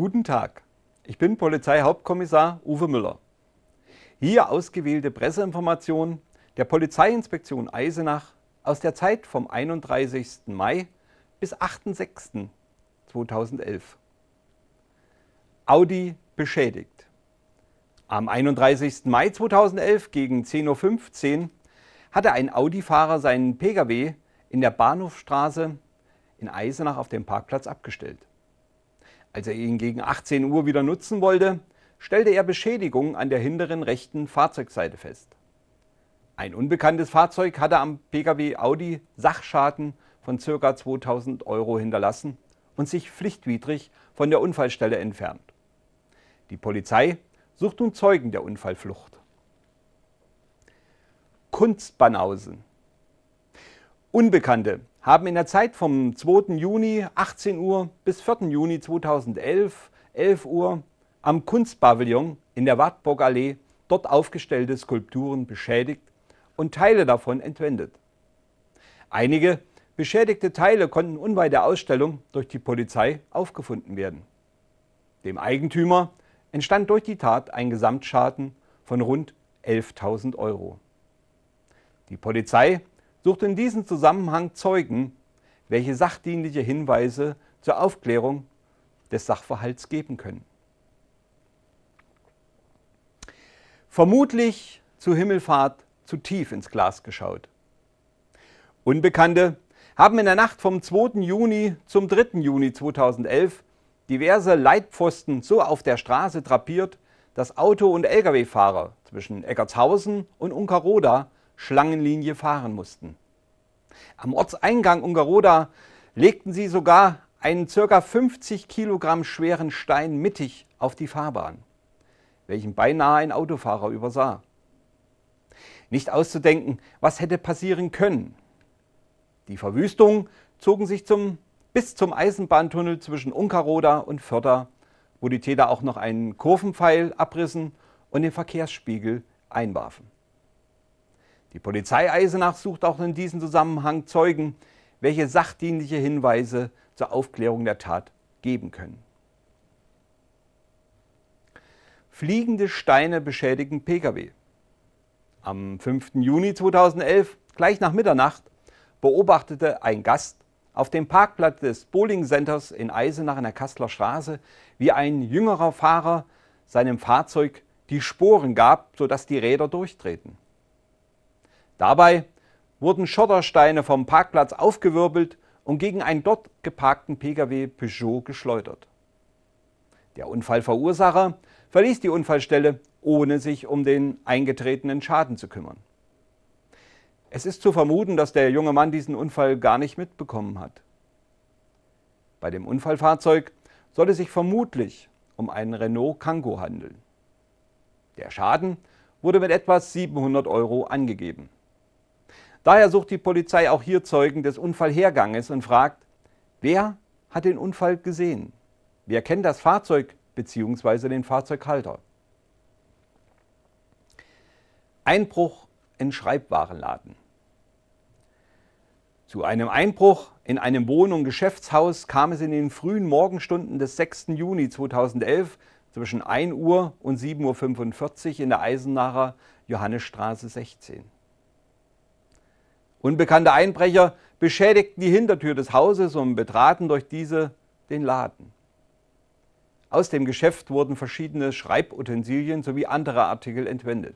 Guten Tag, ich bin Polizeihauptkommissar Uwe Müller. Hier ausgewählte Presseinformationen der Polizeiinspektion Eisenach aus der Zeit vom 31. Mai bis 8.6.2011. Audi beschädigt. Am 31. Mai 2011 gegen 10.15 Uhr hatte ein Audi-Fahrer seinen Pkw in der Bahnhofstraße in Eisenach auf dem Parkplatz abgestellt. Als er ihn gegen 18 Uhr wieder nutzen wollte, stellte er Beschädigungen an der hinteren rechten Fahrzeugseite fest. Ein unbekanntes Fahrzeug hatte am Pkw Audi Sachschaden von ca. 2000 Euro hinterlassen und sich pflichtwidrig von der Unfallstelle entfernt. Die Polizei sucht nun Zeugen der Unfallflucht. Kunstbanausen. Unbekannte haben in der Zeit vom 2. Juni 18 Uhr bis 4. Juni 2011 11 Uhr am Kunstpavillon in der Wartburgallee dort aufgestellte Skulpturen beschädigt und Teile davon entwendet. Einige beschädigte Teile konnten unweit der Ausstellung durch die Polizei aufgefunden werden. Dem Eigentümer entstand durch die Tat ein Gesamtschaden von rund 11.000 Euro. Die Polizei sucht in diesem Zusammenhang Zeugen, welche sachdienliche Hinweise zur Aufklärung des Sachverhalts geben können. Vermutlich zu Himmelfahrt zu tief ins Glas geschaut. Unbekannte haben in der Nacht vom 2. Juni zum 3. Juni 2011 diverse Leitpfosten so auf der Straße drapiert, dass Auto- und Lkw-Fahrer zwischen Eckartshausen und Unkaroda Schlangenlinie fahren mussten. Am Ortseingang Ungaroda legten sie sogar einen ca. 50 Kilogramm schweren Stein mittig auf die Fahrbahn, welchen beinahe ein Autofahrer übersah. Nicht auszudenken, was hätte passieren können. Die Verwüstungen zogen sich zum, bis zum Eisenbahntunnel zwischen Unkaroda und Förder, wo die Täter auch noch einen Kurvenpfeil abrissen und den Verkehrsspiegel einwarfen. Die Polizei Eisenach sucht auch in diesem Zusammenhang Zeugen, welche sachdienliche Hinweise zur Aufklärung der Tat geben können. Fliegende Steine beschädigen Pkw. Am 5. Juni 2011, gleich nach Mitternacht, beobachtete ein Gast auf dem Parkplatz des Bowling Centers in Eisenach in der Kassler Straße, wie ein jüngerer Fahrer seinem Fahrzeug die Sporen gab, sodass die Räder durchtreten. Dabei wurden Schottersteine vom Parkplatz aufgewirbelt und gegen einen dort geparkten Pkw Peugeot geschleudert. Der Unfallverursacher verließ die Unfallstelle, ohne sich um den eingetretenen Schaden zu kümmern. Es ist zu vermuten, dass der junge Mann diesen Unfall gar nicht mitbekommen hat. Bei dem Unfallfahrzeug soll es sich vermutlich um einen Renault Kango handeln. Der Schaden wurde mit etwa 700 Euro angegeben. Daher sucht die Polizei auch hier Zeugen des Unfallherganges und fragt, wer hat den Unfall gesehen? Wer kennt das Fahrzeug bzw. den Fahrzeughalter? Einbruch in Schreibwarenladen. Zu einem Einbruch in einem Wohn- und Geschäftshaus kam es in den frühen Morgenstunden des 6. Juni 2011 zwischen 1 Uhr und 7.45 Uhr in der Eisenacher Johannesstraße 16. Unbekannte Einbrecher beschädigten die Hintertür des Hauses und betraten durch diese den Laden. Aus dem Geschäft wurden verschiedene Schreibutensilien sowie andere Artikel entwendet.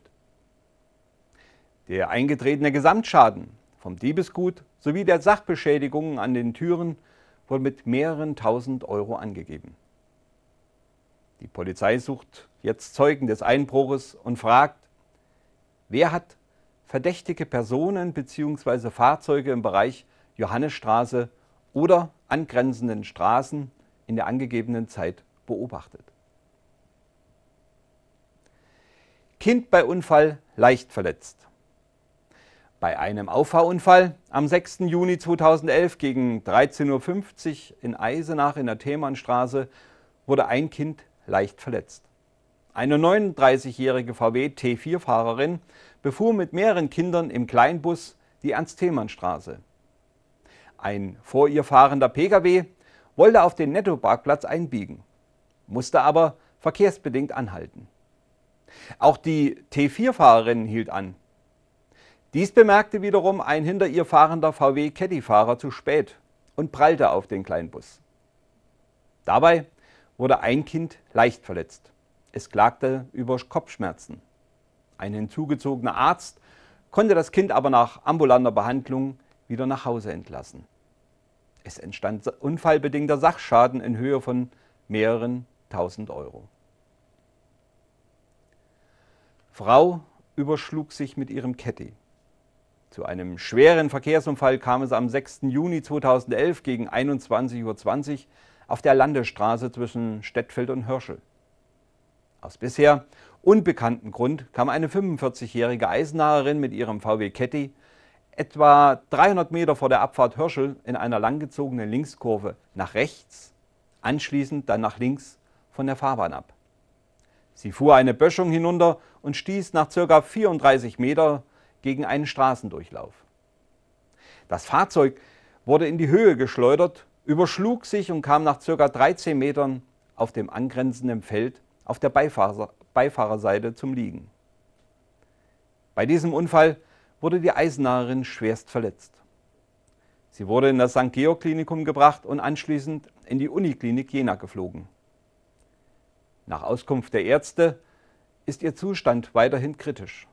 Der eingetretene Gesamtschaden vom Diebesgut sowie der Sachbeschädigungen an den Türen wurde mit mehreren tausend Euro angegeben. Die Polizei sucht jetzt Zeugen des Einbruches und fragt, wer hat verdächtige Personen bzw. Fahrzeuge im Bereich Johannesstraße oder angrenzenden Straßen in der angegebenen Zeit beobachtet. Kind bei Unfall leicht verletzt. Bei einem Auffahrunfall am 6. Juni 2011 gegen 13.50 Uhr in Eisenach in der Themannstraße wurde ein Kind leicht verletzt. Eine 39-jährige VW T4-Fahrerin befuhr mit mehreren Kindern im Kleinbus die Ernst-Thälmann-Straße. Ein vor ihr fahrender Pkw wollte auf den Nettoparkplatz einbiegen, musste aber verkehrsbedingt anhalten. Auch die T4-Fahrerin hielt an. Dies bemerkte wiederum ein hinter ihr fahrender VW Caddy-Fahrer zu spät und prallte auf den Kleinbus. Dabei wurde ein Kind leicht verletzt. Es klagte über Kopfschmerzen. Ein hinzugezogener Arzt konnte das Kind aber nach ambulanter Behandlung wieder nach Hause entlassen. Es entstand unfallbedingter Sachschaden in Höhe von mehreren tausend Euro. Frau überschlug sich mit ihrem Ketty. Zu einem schweren Verkehrsunfall kam es am 6. Juni 2011 gegen 21.20 Uhr auf der Landesstraße zwischen Stettfeld und Hörschel. Aus bisher unbekanntem Grund kam eine 45-jährige Eisenharerin mit ihrem VW Ketty etwa 300 Meter vor der Abfahrt Hörschel in einer langgezogenen Linkskurve nach rechts, anschließend dann nach links von der Fahrbahn ab. Sie fuhr eine Böschung hinunter und stieß nach ca. 34 Meter gegen einen Straßendurchlauf. Das Fahrzeug wurde in die Höhe geschleudert, überschlug sich und kam nach ca. 13 Metern auf dem angrenzenden Feld auf der Beifahrerseite zum Liegen. Bei diesem Unfall wurde die Eisenarerin schwerst verletzt. Sie wurde in das St. Georg Klinikum gebracht und anschließend in die Uniklinik Jena geflogen. Nach Auskunft der Ärzte ist ihr Zustand weiterhin kritisch.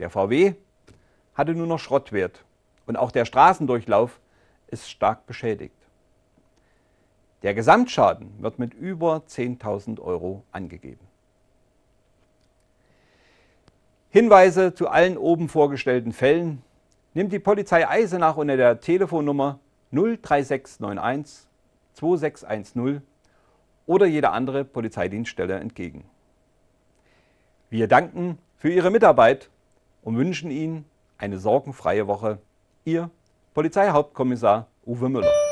Der VW hatte nur noch Schrottwert und auch der Straßendurchlauf ist stark beschädigt. Der Gesamtschaden wird mit über 10.000 Euro angegeben. Hinweise zu allen oben vorgestellten Fällen nimmt die Polizei Eisenach unter der Telefonnummer 03691 2610 oder jede andere Polizeidienststelle entgegen. Wir danken für Ihre Mitarbeit und wünschen Ihnen eine sorgenfreie Woche. Ihr Polizeihauptkommissar Uwe Müller.